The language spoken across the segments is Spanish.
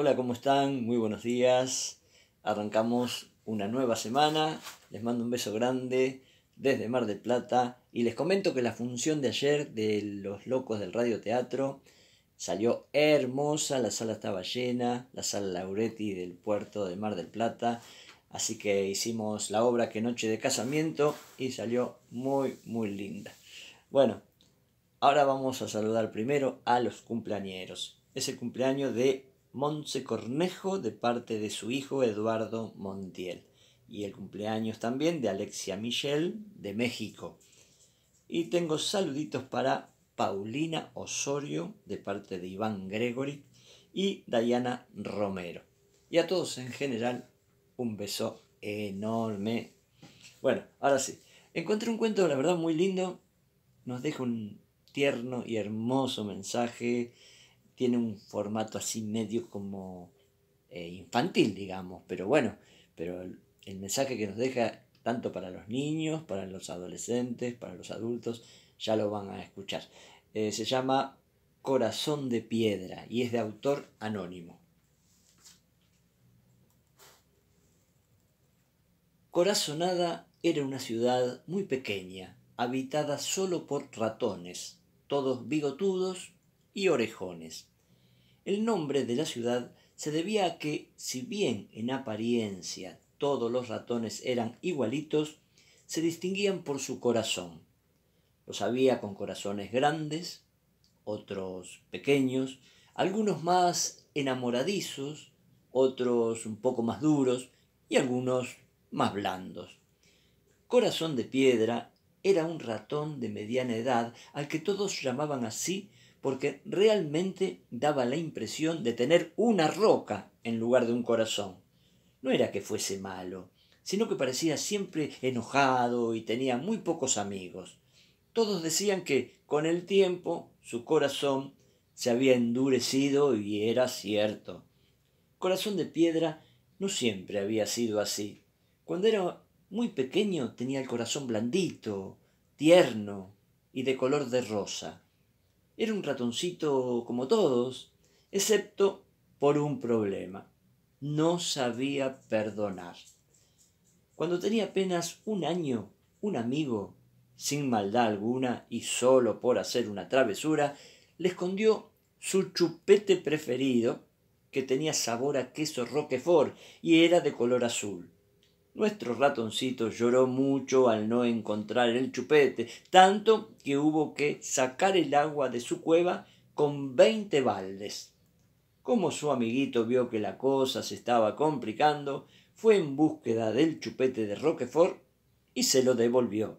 Hola, ¿cómo están? Muy buenos días. Arrancamos una nueva semana. Les mando un beso grande desde Mar del Plata y les comento que la función de ayer de Los Locos del Radioteatro salió hermosa, la sala estaba llena, la sala Lauretti del puerto de Mar del Plata, así que hicimos la obra que noche de casamiento y salió muy muy linda. Bueno, ahora vamos a saludar primero a los cumpleañeros. Es el cumpleaños de Cornejo de parte de su hijo Eduardo Montiel. Y el cumpleaños también de Alexia Michel de México. Y tengo saluditos para Paulina Osorio de parte de Iván Gregory y Dayana Romero. Y a todos en general, un beso enorme. Bueno, ahora sí. Encontré un cuento, la verdad, muy lindo. Nos deja un tierno y hermoso mensaje tiene un formato así medio como eh, infantil, digamos, pero bueno, pero el, mensaje que nos deja tanto para los niños, para los adolescentes, para los adultos, ya lo van a escuchar. Eh, se llama Corazón de Piedra y es de autor anónimo. Corazonada era una ciudad muy pequeña, habitada solo por ratones, todos bigotudos y Orejones. El nombre de la ciudad se debía a que, si bien en apariencia todos los ratones eran igualitos, se distinguían por su corazón. Los había con corazones grandes, otros pequeños, algunos más enamoradizos, otros un poco más duros y algunos más blandos. Corazón de Piedra era un ratón de mediana edad al que todos llamaban así porque realmente daba la impresión de tener una roca en lugar de un corazón. No era que fuese malo, sino que parecía siempre enojado y tenía muy pocos amigos. Todos decían que con el tiempo su corazón se había endurecido y era cierto. Corazón de piedra no siempre había sido así. Cuando era muy pequeño tenía el corazón blandito, tierno y de color de rosa. Era un ratoncito como todos, excepto por un problema. No sabía perdonar. Cuando tenía apenas un año, un amigo, sin maldad alguna y solo por hacer una travesura, le escondió su chupete preferido, que tenía sabor a queso roquefort y era de color azul. Nuestro ratoncito lloró mucho al no encontrar el chupete, tanto que hubo que sacar el agua de su cueva con veinte baldes. Como su amiguito vio que la cosa se estaba complicando, fue en búsqueda del chupete de Roquefort y se lo devolvió.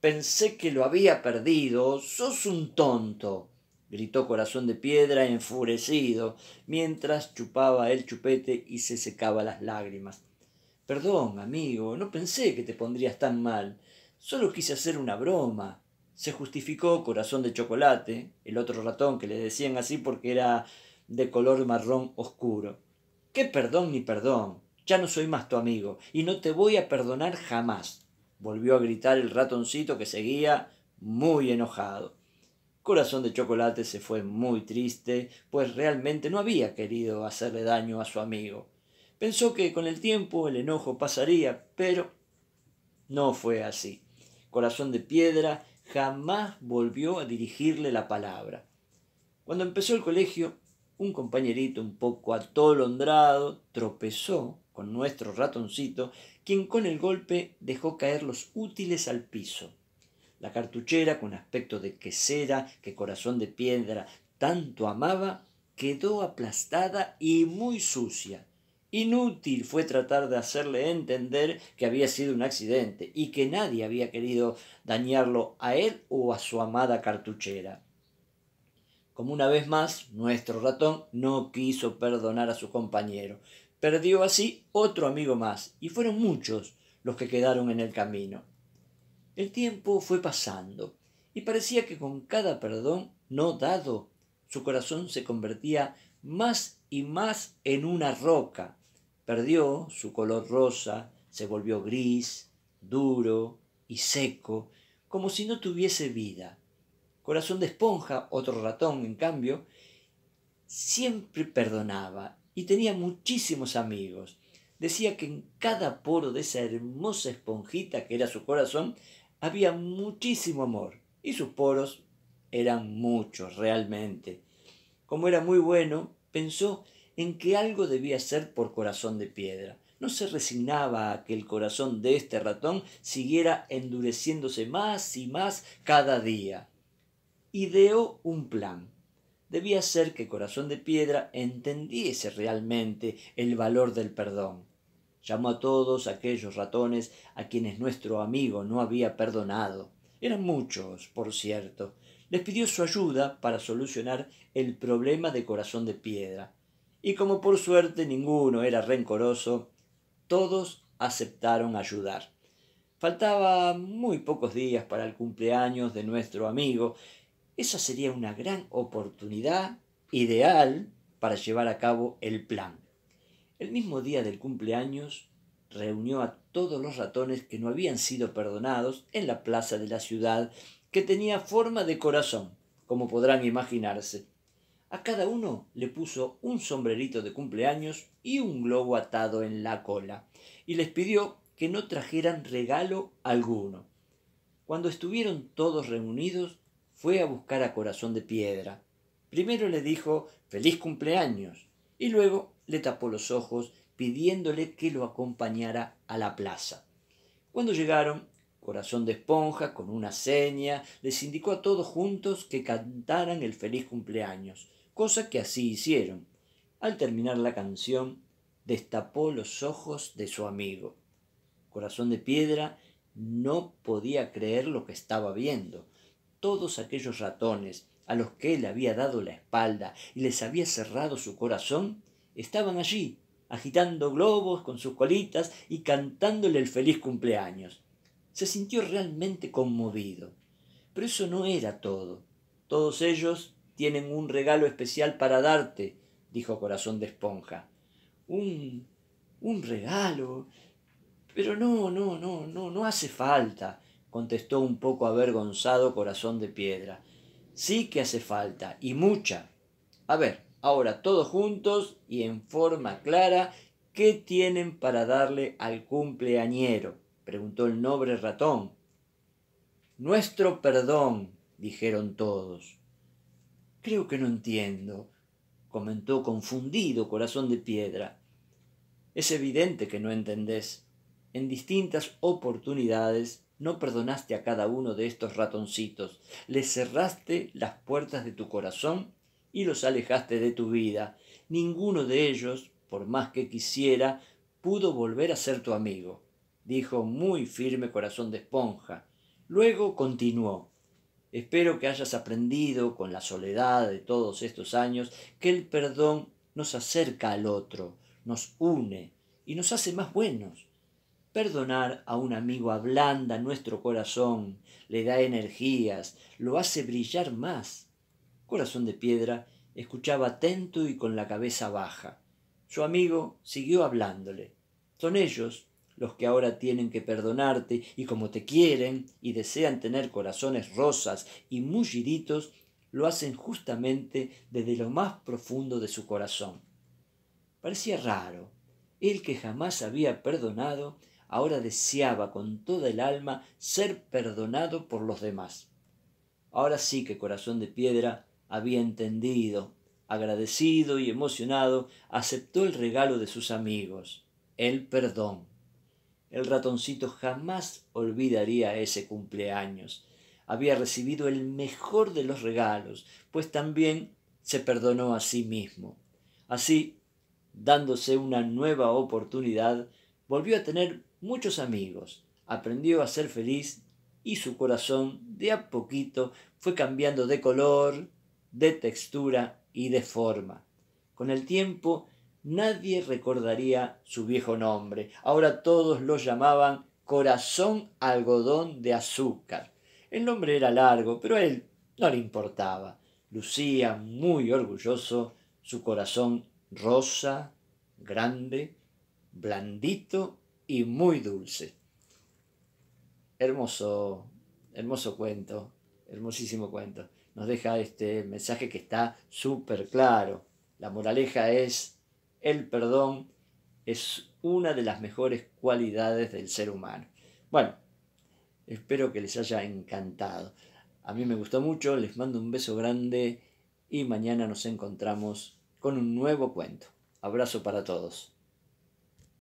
Pensé que lo había perdido. Sos un tonto gritó Corazón de Piedra enfurecido, mientras chupaba el chupete y se secaba las lágrimas. Perdón, amigo, no pensé que te pondrías tan mal. Solo quise hacer una broma. Se justificó Corazón de Chocolate, el otro ratón que le decían así porque era de color marrón oscuro. ¿Qué perdón ni perdón? Ya no soy más tu amigo y no te voy a perdonar jamás. Volvió a gritar el ratoncito que seguía muy enojado. Corazón de Chocolate se fue muy triste, pues realmente no había querido hacerle daño a su amigo. Pensó que con el tiempo el enojo pasaría, pero no fue así. Corazón de piedra jamás volvió a dirigirle la palabra. Cuando empezó el colegio, un compañerito un poco atolondrado tropezó con nuestro ratoncito, quien con el golpe dejó caer los útiles al piso. La cartuchera, con aspecto de quesera que corazón de piedra tanto amaba, quedó aplastada y muy sucia. Inútil fue tratar de hacerle entender que había sido un accidente y que nadie había querido dañarlo a él o a su amada cartuchera. Como una vez más, nuestro ratón no quiso perdonar a su compañero. Perdió así otro amigo más, y fueron muchos los que quedaron en el camino. El tiempo fue pasando, y parecía que con cada perdón no dado, su corazón se convertía más y más en una roca. Perdió su color rosa, se volvió gris, duro y seco, como si no tuviese vida. Corazón de esponja, otro ratón, en cambio, siempre perdonaba y tenía muchísimos amigos. Decía que en cada poro de esa hermosa esponjita que era su corazón había muchísimo amor y sus poros eran muchos realmente. Como era muy bueno, pensó en que algo debía hacer por corazón de piedra. No se resignaba a que el corazón de este ratón siguiera endureciéndose más y más cada día. Ideó un plan. Debía ser que Corazón de Piedra entendiese realmente el valor del perdón. Llamó a todos aquellos ratones a quienes nuestro amigo no había perdonado. Eran muchos, por cierto, les pidió su ayuda para solucionar el problema de corazón de piedra. Y como por suerte ninguno era rencoroso, todos aceptaron ayudar. Faltaba muy pocos días para el cumpleaños de nuestro amigo. Esa sería una gran oportunidad ideal para llevar a cabo el plan. El mismo día del cumpleaños reunió a todos los ratones que no habían sido perdonados en la plaza de la ciudad que tenía forma de corazón, como podrán imaginarse. A cada uno le puso un sombrerito de cumpleaños y un globo atado en la cola, y les pidió que no trajeran regalo alguno. Cuando estuvieron todos reunidos, fue a buscar a Corazón de Piedra. Primero le dijo feliz cumpleaños y luego le tapó los ojos pidiéndole que lo acompañara a la plaza. Cuando llegaron, Corazón de Esponja, con una seña, les indicó a todos juntos que cantaran el feliz cumpleaños, cosa que así hicieron. Al terminar la canción, destapó los ojos de su amigo. Corazón de Piedra no podía creer lo que estaba viendo. Todos aquellos ratones a los que él había dado la espalda y les había cerrado su corazón, estaban allí, agitando globos con sus colitas y cantándole el feliz cumpleaños se sintió realmente conmovido. Pero eso no era todo. Todos ellos tienen un regalo especial para darte, dijo Corazón de Esponja. Un... un regalo. Pero no, no, no, no, no hace falta, contestó un poco avergonzado Corazón de Piedra. Sí que hace falta, y mucha. A ver, ahora todos juntos y en forma clara, ¿qué tienen para darle al cumpleañero? preguntó el noble ratón. Nuestro perdón, dijeron todos. Creo que no entiendo, comentó confundido Corazón de Piedra. Es evidente que no entendés. En distintas oportunidades no perdonaste a cada uno de estos ratoncitos, les cerraste las puertas de tu corazón y los alejaste de tu vida. Ninguno de ellos, por más que quisiera, pudo volver a ser tu amigo dijo muy firme corazón de esponja. Luego continuó. Espero que hayas aprendido con la soledad de todos estos años que el perdón nos acerca al otro, nos une y nos hace más buenos. Perdonar a un amigo ablanda nuestro corazón, le da energías, lo hace brillar más. Corazón de piedra escuchaba atento y con la cabeza baja. Su amigo siguió hablándole. Son ellos los que ahora tienen que perdonarte, y como te quieren y desean tener corazones rosas y mulliditos, lo hacen justamente desde lo más profundo de su corazón. Parecía raro. el que jamás había perdonado, ahora deseaba con toda el alma ser perdonado por los demás. Ahora sí que Corazón de Piedra había entendido, agradecido y emocionado, aceptó el regalo de sus amigos, el perdón. El ratoncito jamás olvidaría ese cumpleaños. Había recibido el mejor de los regalos, pues también se perdonó a sí mismo. Así, dándose una nueva oportunidad, volvió a tener muchos amigos, aprendió a ser feliz y su corazón de a poquito fue cambiando de color, de textura y de forma. Con el tiempo nadie recordaría su viejo nombre. Ahora todos lo llamaban Corazón Algodón de Azúcar. El nombre era largo, pero a él no le importaba. Lucía, muy orgulloso, su corazón rosa, grande, blandito y muy dulce. Hermoso, hermoso cuento, hermosísimo cuento. Nos deja este mensaje que está súper claro. La moraleja es el perdón es una de las mejores cualidades del ser humano. Bueno, espero que les haya encantado. A mí me gustó mucho, les mando un beso grande y mañana nos encontramos con un nuevo cuento. Abrazo para todos.